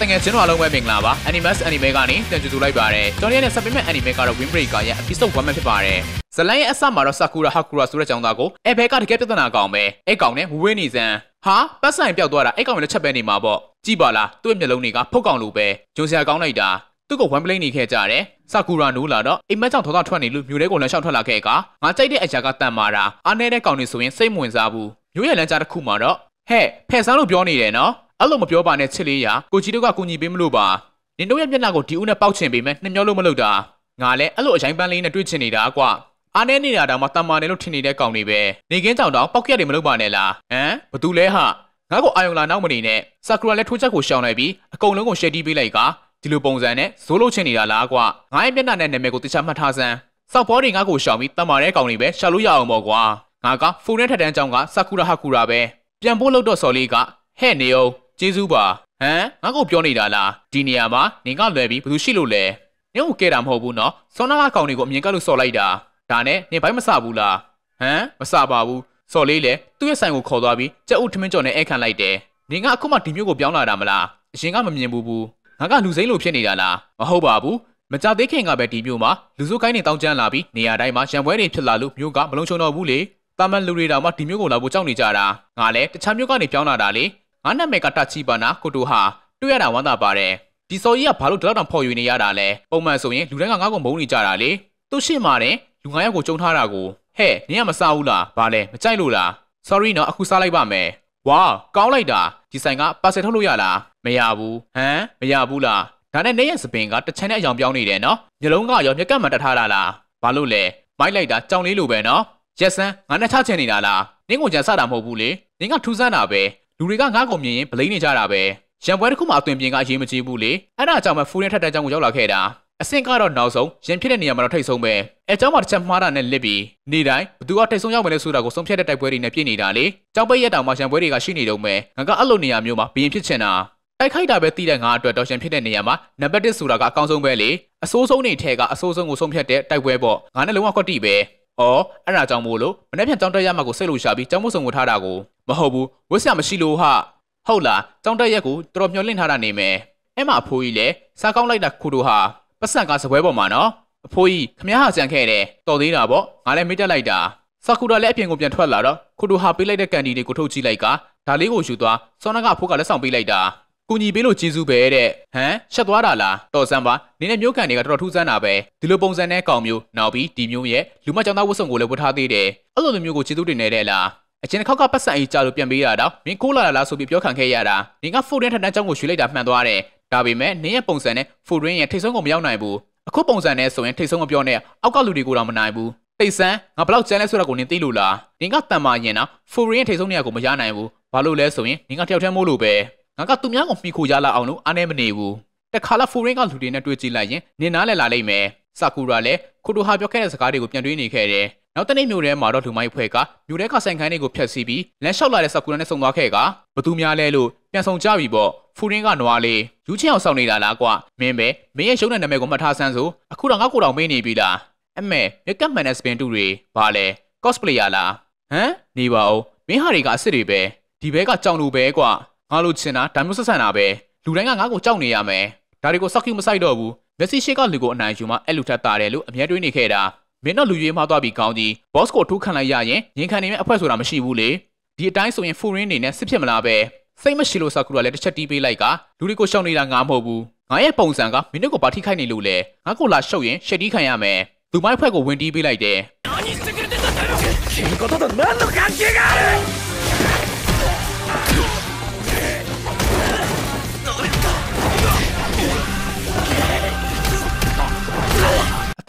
တငယ်ချင်းတို့အားလုံးပဲမင်္ဂလာပါ Animus Anime ကနေတင်ကြည့်လိုက်ပါတယ်ကျွန်တော်ရဲ့ဆက်ပေးမဲ့ Anime ကတော့ Windbreaker ရဲ့ Episode 1ဖြစ်ပါတယ်ဇလိုင်းရဲ့အစမှာတော့ Sakura Hakura ဆိုတဲ့ကျောင်းသားကိုအဲဘဲကတကယ်ပြဿနာကောင်ပဲအဲကောင်နဲ့ဝဝင်းနေစမ်းဟာပတ်ဆိုင်ပျောက်သွားတာအဲကောင်နဲ့ချက်ပဲနေမှာပေါ့ကြည်ပါလားသူ့မျက်လုံးတွေကဖုတ်ကောင်လိုပဲဂျုံစရာကောင်းလိုက်တာသူ့ကိုဝမ်ပလိန်နေခဲ့ကြတယ်ဆာကူရာနူးလာတော့အိမ်မက်ကြောင့်ထောထောထွက်နေလို့မြို့ထဲကိုလမ်းလျှောက်ထွက်လာခဲ့ကငါကြိုက်တဲ့အရာကတန်မာတာအားနေတဲ့ကောင်တွေဆိုရင်စိတ်မဝင်စားဘူးမြို့ရဲ့လမ်းကြားတစ်ခုမှာတော့ဟဲ့ဖယ်ဆန်းလို့ပြောနေတယ်နော်အဲ့လိုမပြောပါနဲ့ချစ်လေးရကိုကြီးတို့ကကူညီပေးမလို့ပါနင်တို့ရဲ့မျက်နှာကိုဒီဦးနဲ့ပေါက်ချင်ပေမဲ့နှစ်မျောလို့မလုပ်တာငါလည်းအဲ့လိုအရင်ပန်းလေးနဲ့တွေ့ချင်နေတာကွာအားနေနေတာတောင်မှတမာတယ်လို့ထင်နေတဲ့ကောင်တွေပဲနေကင်းကြောင်တောင်ပေါက်ရက်တွေမလုပ်ပါနဲ့လားဟမ်ဘသူလဲဟာငါ့ကိုအာယုံလာနောက်မနေနဲ့ဆာကူရာလည်းထိုးချက်ကိုရှောင်လိုက်ပြီးအကုန်လုံးကိုရှယ်တီးပေးလိုက်ကဒီလိုပုံစံနဲ့ဇိုးလို့ချင်နေတာလားကွာငါ့ရဲ့မျက်နှာနဲ့နာမည်ကိုတခြားမှတ်ထားစမ်းစောက်ဘောတွေငါ့ကိုရှောင်ပြီးတမာတဲ့ကောင်တွေပဲရှာလို့ရအောင်ပေါ့ကွာငါကဖုန်နဲ့ထက်တန်းကြောင်ကဆာကူရာဟာကူရာပဲပြန်ပို့လို့တော့စော်လေးကဟဲ့နေအောင်ကျေးဇူးပါဟမ်ငါ့ကိုပြောနေတာလားဒီနေရာမှာနင်ကလွယ်ပြီးဘယ်သူရှိလို့လဲနင့်ကိုကဲတာမဟုတ်ဘူးနော်စောနာကကောင်တွေကိုအမြင်ကလို့စော်လိုက်တာဒါနဲ့နင်ဘိုက်မဆဘူးလားဟမ်မဆပါဘူးစော်လေးလေသူ့ရဲ့ဆိုင်ကိုခေါ်သွားပြီးကြက်ဥထမင်းကြော်နဲ့အဲ့ခံလိုက်တယ်နင်ကအခုမှဒီမျိုးကိုပြောင်းလာတာမလားအရင်ကမမြင်ဘူးဘူးငါကလူစိမ့်လိုဖြစ်နေတာလားမဟုတ်ပါဘူးမကြသေးခင်ကပဲဒီမျိုးမှာလူစုကိုင်းတွေတောင်းကျမ်းလာပြီးနေရာတိုင်းမှာရံပွဲတွေဖြစ်လာလို့မျိုးကမလုံးချုံတော့ဘူးလေတာမန်လူတွေတောင်မှဒီမျိုးကိုလာဖို့ကြောက်နေကြတာငါလည်းတခြားမျိုးကနေပြောင်းလာတာလေငါနာမည်ကတာချီပါနာကိုတိုဟာတွေ့ရတာဝမ်းသာပါတယ်ဒီစော်ကြီးကဘာလို့ဒီလောက်တောင်ဖော်ယူနေရတာလဲပုံမှန်ဆိုရင်လူတိုင်းကငါ့ကိုမုန်းနေကြတာလေသူ့ရှေ့မှာတဲ့လူငါးယောက်ကိုကျုံထားတာကိုဟဲ့နင်ကမစားဘူးလားဘာလဲမကြိုက်လို့လား sorry နော်အခုစားလိုက်ပါမယ်ဝါကောင်းလိုက်တာဒီဆိုင်ကပါဆယ်ထုတ်လို့ရလားမရဘူးဟမ်မရဘူးလားဒါနဲ့နေရဲ့စပင်ကတစ်ချမ်းနဲ့အယောင်ပြောင်းနေတယ်နော်မျိုးလုံးကရောမျက်ကမှတထားတာလားဘာလို့လဲမိုက်လိုက်တာကြောင်လေးလိုပဲနော်ရက်စန်းငါနဲ့ချချင်နေတာလားနင်းကိုကြံစတာမဟုတ်ဘူးလေနင်းကထူးဆန်းတာပဲလူတွေကငါ့ကိုမြင်ရင်ဗလိနေကြတာပဲရံပွဲတစ်ခုမှအသွင်ပြင်ကအရေးမကြီးဘူးလေအဲ့ဒါကြောင့်မှဖူရင်ထက်တန်းချောင်းကိုရောက်လာခဲ့တာအဆင့်ကတော့နောက်ဆုံးရင်ဖြစ်တဲ့နေရာမှာတော့ထိတ်ဆုံးပဲအဲเจ้าမှာတစ်ချက်မှားတာနဲ့လစ်ပြီးနေ့တိုင်းဘသူကထိတ်ဆုံးရောက်မယ်လဲဆိုတာကိုဆုံးဖြတ်တဲ့တိုက်ပွဲတွေနဲ့ပြည်နေတာလေကြောက်ပိတ်ရက်တောင်မှာရံပွဲတွေကရှိနေတုံးပဲငါကအဲ့လိုနေရာမျိုးမှာဘရင်ဖြစ်ချင်တာတိုက်ခိုက်တာပဲတိတဲ့ငါအတွက်တော်ရှင်ဖြစ်တဲ့နေရာမှာနံပါတ်1ဆိုတာကအကောင်းဆုံးပဲလေအဆိုးဆုံးနေထဲကအဆိုးဆုံးကိုဆုံးဖြတ်တဲ့တိုက်ပွဲပေါ့ငါနဲ့လုံးဝကွက်တိပဲ။အော်အဲ့ဒါကြောင့်မို့လို့မနေ့ပြန်ကြောင်းတက်ရမှာကိုစိတ်လို့ရှာပြီးကြောင်းမဆုံကိုထားတာကိုမဟုတ်ဘူးဝတ်ဆရာမရှိလို့ဟာဟုတ်လားတောင်းတက်ရက်ကိုတော်တော်မျောလင့်ထားတာနေမယ်အဲ့မှာအဖိုးကြီးလည်းစားကောင်းလိုက်တာခုတို့ဟာပတ်စံကစပွဲပေါ်မှာနော်အဖိုးကြီးခမရဟာကြံခဲ့တယ်တော်သေးတာပေါ့ငါလည်းမေ့တက်လိုက်တာစကူတာလည်းအပြင်ကိုပြန်ထွက်လာတော့ခုတို့ဟာပေးလိုက်တဲ့ကန်ဒီတွေကိုထုတ်ကြည့်လိုက်ကဒါလေးကိုယူသွားစောနကအဖိုးကလက်ဆောင်ပေးလိုက်တာကူညီပေးလို့ကျေးဇူးပဲတဲ့ဟမ်ရှက်သွားတာလားတော်စမ်းပါနင်းနဲ့မျိုးကန်တွေကတော်တော်ထူးဆန်းတာပဲဒီလိုပုံစံနဲ့កောင်မျိုးနောက်ပြီးဒီမျိုးရဲ့လူမကျောင်းသားဝတ်စုံကိုလည်းဝတ်ထားသေးတယ်အဲ့လိုလိုမျိုးကိုကျေးဇူးတင်နေတယ်လားအချင်းတစ်ခေါက်ကပတ်စံအေးကြလို့ပြန်ပေးရတာတော့မင်းခိုးလာတာလားဆိုပြီးပြောခံခဲ့ရတာနင်ကဖုတ်ရင်းထက်တန်းကျောင်းကိုရွှေ့လိုက်တာမှန်သွားတယ်ဒါပေမဲ့နင်ရဲ့ပုံစံနဲ့ဖုတ်ရင်းရဲ့ထိတ်ဆုံးကိုမရောက်နိုင်ဘူးအခုပုံစံနဲ့ဆိုရင်ထိတ်ဆုံးမပြောနဲ့အောက်ကလူတွေကိုတော့မနိုင်ဘူးတိတ်ဆန်းငါဘလောက်ကြမ်းလဲဆိုတာကိုနင်သိလို့လားနင်ကတန်မာရင်တော့ဖုတ်ရင်းရဲ့ထိတ်ဆုံးနေရာကိုမရနိုင်ဘူးဘာလို့လဲဆိုရင်နင်ကတယောက်တည်းမို့လို့ပဲငါကသူများကိုမှီခိုရလာအောင်လို့အားနဲ့မနေဘူးတခါလာဖူရင်းကလူတွေနဲ့တွေ့ကြည့်လိုက်ရင်နင်နားလည်လာလိမ့်မယ်။ဆာကူရာလည်းခိုတိုဟာပြောခဲ့တဲ့စကားတွေကိုပြန်တွေးနေခဲ့တယ်နောက်တနေ့မြို့ထဲမှာတော့လူမိုက်ဖွဲ့ကမြို့ထဲကဆိုင်ခန်းတွေကိုဖျက်ဆီးပြီးလမ်းလျှောက်လာတဲ့စကူရန်နဲ့ဆုံသွားခဲ့ကဘသူများလဲလို့ပြန်ဆောင်ကြပြီပေါ့ဖူရင်းကနွားလေးယူချင်းအောင်ဆောင်နေတာလားကွမင်းပဲမင်းရဲ့ရုပ်နဲ့နာမည်ကိုမှတ်ထားစမ်းစို့အခုတော့ငါ့ကိုယ်တော်မေးနေပြီလားအမေမြက်ကပ်မှန်တဲ့စပင်တူတွေဘာလဲ cosplayer လားဟမ်နေပါဦးမင်းဟာတွေကအစ်စ်တွေပဲဒီဘဲကကြောင်လူပဲကွငါလိုချင်တာဒါမျိုးဆက်ဆံတာပဲလူတိုင်းကငါ့ကိုကြောက်နေရမယ်ဒါတွေကိုစောက်ကိမဆိုင်တော့ဘူးမျက်စိရှိကလူကိုအနိုင်ယူမှအဲ့လူထက်တာတယ်လို့အမြဲတွေးနေခဲ့တာမင်းတို့လူရွေးမှားသွားပြီးကောင်းသည်ဘော့စ်ကိုထိုးခံလိုက်ရရင်ရင်ခံနေမယ့်အဖွဲ့ဆိုတာမရှိဘူးလေဒီအတိုင်းဆိုရင်ဖူရင်းနေနဲ့စစ်ဖြစ်မလားပဲစိတ်မရှိလို့ဆာကူရာလည်းတစ်ချက်တီးပေးလိုက်ကလူတွေကိုရှောင်နေတာငါမဟုတ်ဘူးငါရဲ့ပုံစံကမင်းတို့ကိုဘာထိခိုက်နေလို့လဲငါကိုလာရှုပ်ရင်ရှက်တီးခံရမယ်သူမိုက်ဖွဲ့ကိုဝင်တီးပေးလိုက်တယ်何してくれてんだよ君ことと何の関係がある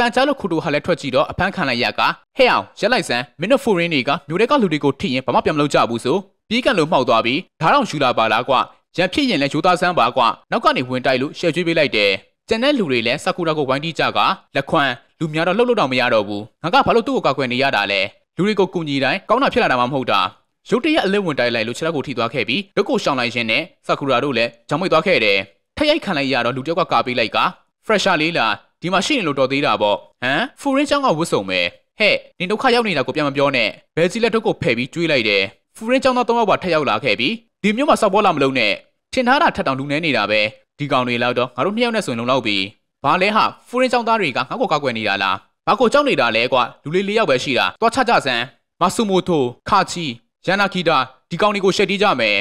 တန်ချာလို့ခူတိုဟာလည်းထွက်ကြည့်တော့အဖမ်းခံလိုက်ရကဟဲ့အောင်ရက်လိုက်စမ်းမင်းတို့ဖိုရင်းတွေကမြို့တဲကလူတွေကိုထိရင်ဘာမှပြန်မလုပ်ကြဘူးဆိုပြေးကန်လို့မှောက်သွားပြီးဓာတ်အောင်ယူလာပါလားကွရန်ဖြစ်ရင်လည်းယူသားစမ်းပါကွနောက်ကနေဝင်တိုက်လို့ရှယ်ကျွေးပေးလိုက်တယ်ကျန်တဲ့လူတွေလည်းဆာကူရာကိုဝိုင်းတီးကြကလက်ခွန်းလူများတော့လှုပ်လှုပ်တော့မရတော့ဘူးငါကဘာလို့သူ့ကိုကောက်ွယ်နေရတာလဲလူတွေကိုကူညီတိုင်းကောင်းတာဖြစ်လာတာမှမဟုတ်တာရုတ်တရက်အလဲဝင်တိုက်လိုက်လို့ခြေထောက်ကိုထိသွားခဲ့ပြီးဒုက္ခရှောင်လိုက်ခြင်းနဲ့ဆာကူရာတို့လည်းဂျောင်းမိတ်သွားခဲ့တယ်ထရိုက်ခံလိုက်ရတော့လူတစ်ယောက်ကကာပေးလိုက်က fresher လေးလားဒီမှာရှိရင်လို့တော်သေးတာပေါ့ဟမ်ဖူရင်းချောင်းကဝတ်စုံပဲဟဲ့နင်ဒုက္ခရောက်နေတာကိုပြန်မပြောနဲ့ဘဲကြီးလက်ထုပ်ကိုဖယ်ပြီးကျွေးလိုက်တယ်ဖူရင်းချောင်းသားသုံးယောက်ပါထက်ရောက်လာခဲ့ပြီးဒီမျိုးမှာစောက်ပေါ်လာမလုံးနဲ့ထင်ထားတာထက်တောင်လူနေနေတာပဲဒီကောင်တွေလောက်တော့ငါတို့နှစ်ယောက်နဲ့ဆိုရင်လုံလောက်ပြီဘာလဲဟာဖူရင်းချောင်းသားတွေကငါ့ကိုကောက်ွယ်နေတာလားဘာကိုကြောက်နေတာလဲကွာလူလေးလေးယောက်ပဲရှိတာတွားချကြစမ်းမဆူမိုထိုခါချီယန်နာကီတာဒီကောင်တွေကိုရှက်တီးကြမယ်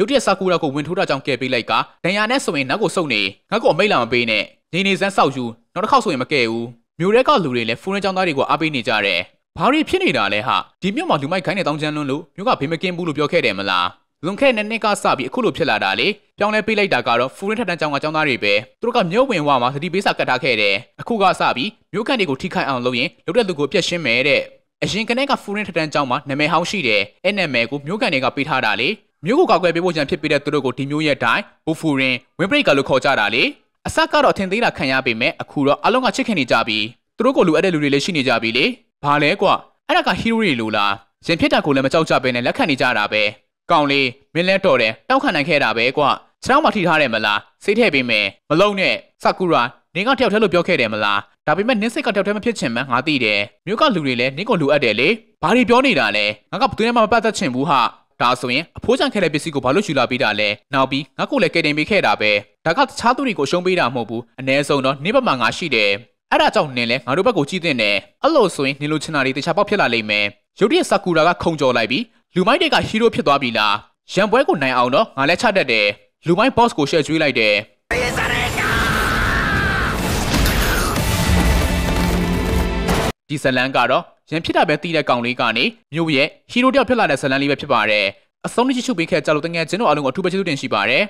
ရုတ်တရက်ဆာကူရာကိုဝင်ထိုးတာကြောင့်ကယ်ပေးလိုက်ကဒံယာနဲ့ဆိုရင်နောက်ကိုစုပ်နေငါ့ကိုအမိတ်လာမပေးနဲ့နေနေစမ်းဆောက်ယူနောက်တစ်ခေါက်ဆိုရင်မကယ်ဘူးမြို့ရဲကလူတွေလည်းဖုန်းနဲ့ចောင်းသားတွေကိုအားပေးနေကြတယ်ဘာတွေဖြစ်နေတာလဲဟာဒီမြို့မှာလူမိုက်ခိုင်းတဲ့တောင်းချမ်းလွန်းလို့မြို့ကဘေးမကင်းဘူးလို့ပြောခဲ့တယ်မလားလွန်ခဲ့တဲ့နှစ်ကစပြီးအခုလိုဖြစ်လာတာလေပြောင်းလဲပေးလိုက်တာကတော့ဖူရင်းထက်တန်းကျောင်းကကျောင်းသားတွေပဲသူတို့ကမြို့ဝင်ဝါမှာသတိပေးစာကတ်ထားခဲ့တယ်အခုကစပြီးမြို့ကန်တွေကိုထိခိုက်အောင်လုပ်ရင်လုပ်တဲ့လူကိုပြက်ရှင်းမယ်တဲ့အရင်ကနေ့ကဖူရင်းထက်တန်းကျောင်းမှာနာမည်ဟောင်းရှိတယ်အဲ့နာမည်ကိုမြို့ကန်တွေကပေးထားတာလေမျိုးကိုကောက်ွယ်ပေးဖို့ကြံဖြစ်ပြီးတဲ့သူတို့ကိုဒီမျိုးရဲ့တိုင်းဘူဖူရင်ဝင်းပရိတ်ကလို့ခေါ်ကြတာလေအစကတော့ထင်သေးတာခံရပေမဲ့အခုတော့အလုံးကချစ်ခင်နေကြပြီသူတို့ကိုလူအပ်တဲ့လူတွေလည်းရှိနေကြပြီလေဘာလဲကွာအဲ့ဒါကဟီးရိုးတွေလို့လားရင်ဖြစ်တာကိုလည်းမကြောက်ကြပဲနဲ့လက်ခံနေကြတာပဲကောင်းလေမင်းလဲတော်တယ်တောက်ခံနိုင်ခဲ့တာပဲကွာခြေထောက်မှထိထားတယ်မလားစိတ်ထည့်ပေးမယ်မလုံးနဲ့စကူရာနင်းကတယောက်တည်းလို့ပြောခဲ့တယ်မလားဒါပေမဲ့နင်းစိတ်ကတယောက်တည်းမဖြစ်ချင်မှန်းငါသိတယ်မြို့ကလူတွေလည်းနင်းကိုလူအပ်တယ်လေဘာတွေပြောနေတာလဲငါကဘယ်သူနဲ့မှမပတ်သက်ချင်ဘူးဟာဒါဆိုရင်အဖိုးချန်ခဲ့တဲ့ပစ္စည်းကိုဘာလို့ယူလာပေးတာလဲနောက်ပြီးငါ့ကိုလည်းကယ်တင်ပေးခဲ့တာပဲဒါကတခြားသူတွေကိုရှုံးပေးတာမဟုတ်ဘူးအ ਨੇ ဆုံးတော့နေ့ဘက်မှာငါရှိတယ်အဲ့ဒါကြောင့်နင်လည်းငါတို့ဘက်ကိုကြည့်တင်တယ်အဲ့လိုဆိုရင်နင်လိုချင်တာတွေတခြားပေါက်ဖြစ်လာလိမ့်မယ်ရုတ်တရက်ဆာကူရာကခုံကြော်လိုက်ပြီးလူမိုက်တွေကဟီးရိုးဖြစ်သွားပြီလားရံပွဲကိုနိုင်အောင်တော့ငါလည်းချတတ်တယ်လူမိုက် boss ကိုရှယ်ကျွေးလိုက်တယ်ဒီဇလန်ကတော့ရန်ဖြစ်တာပဲသိတဲ့ကောင်လေးကနေမြို့ရဲ့ဟီရိုတယောက်ဖြစ်လာတဲ့ဇလန်လေးပဲဖြစ်ပါတယ်အဆုံးတစ်ချက်ချုပ်ပေးခဲ့ကြလို့တငယ်ချင်းတို့အားလုံးကိုအထူးပဲကျေးဇူးတင်ရှိပါတယ်